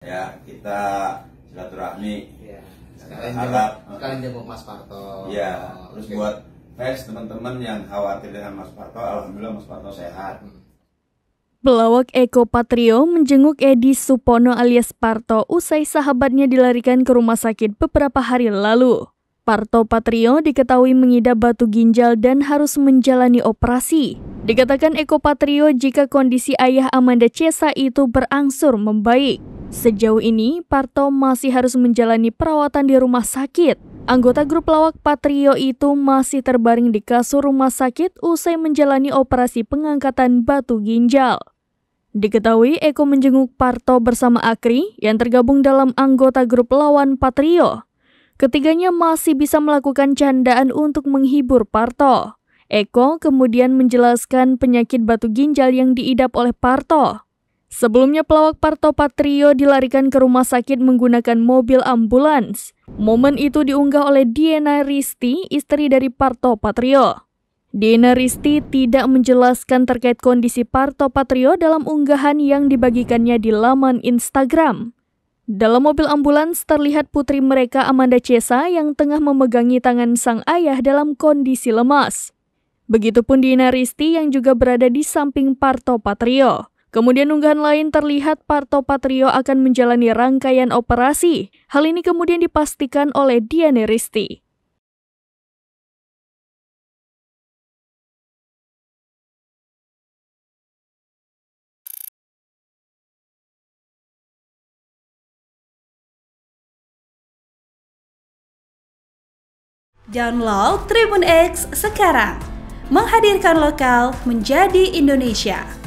ya kita silaturahmi ya. sekalian jawab Mas Parto ya oh, terus okay. buat fans teman-teman yang khawatir dengan Mas Parto alhamdulillah Mas Parto sehat hmm. Pelawak Eko Patrio menjenguk Edi Supono alias Parto usai sahabatnya dilarikan ke rumah sakit beberapa hari lalu. Parto Patrio diketahui mengidap batu ginjal dan harus menjalani operasi. Dikatakan Eko Patrio jika kondisi ayah Amanda Cesa itu berangsur membaik. Sejauh ini, Parto masih harus menjalani perawatan di rumah sakit. Anggota grup lawak Patrio itu masih terbaring di kasur rumah sakit usai menjalani operasi pengangkatan batu ginjal. Diketahui Eko menjenguk Parto bersama Akri yang tergabung dalam anggota grup lawan Patrio. Ketiganya masih bisa melakukan candaan untuk menghibur Parto. Eko kemudian menjelaskan penyakit batu ginjal yang diidap oleh Parto. Sebelumnya pelawak Parto Patrio dilarikan ke rumah sakit menggunakan mobil ambulans. Momen itu diunggah oleh Diana Risti, istri dari Parto Patrio. Diana Risti tidak menjelaskan terkait kondisi Parto Patrio dalam unggahan yang dibagikannya di laman Instagram. Dalam mobil ambulans terlihat putri mereka Amanda Cesa yang tengah memegangi tangan sang ayah dalam kondisi lemas. Begitupun Diana Risti yang juga berada di samping Parto Patrio. Kemudian unggahan lain terlihat Parto Patrio akan menjalani rangkaian operasi. Hal ini kemudian dipastikan oleh Diane Risti. Download Tribun X sekarang. Menghadirkan lokal menjadi Indonesia.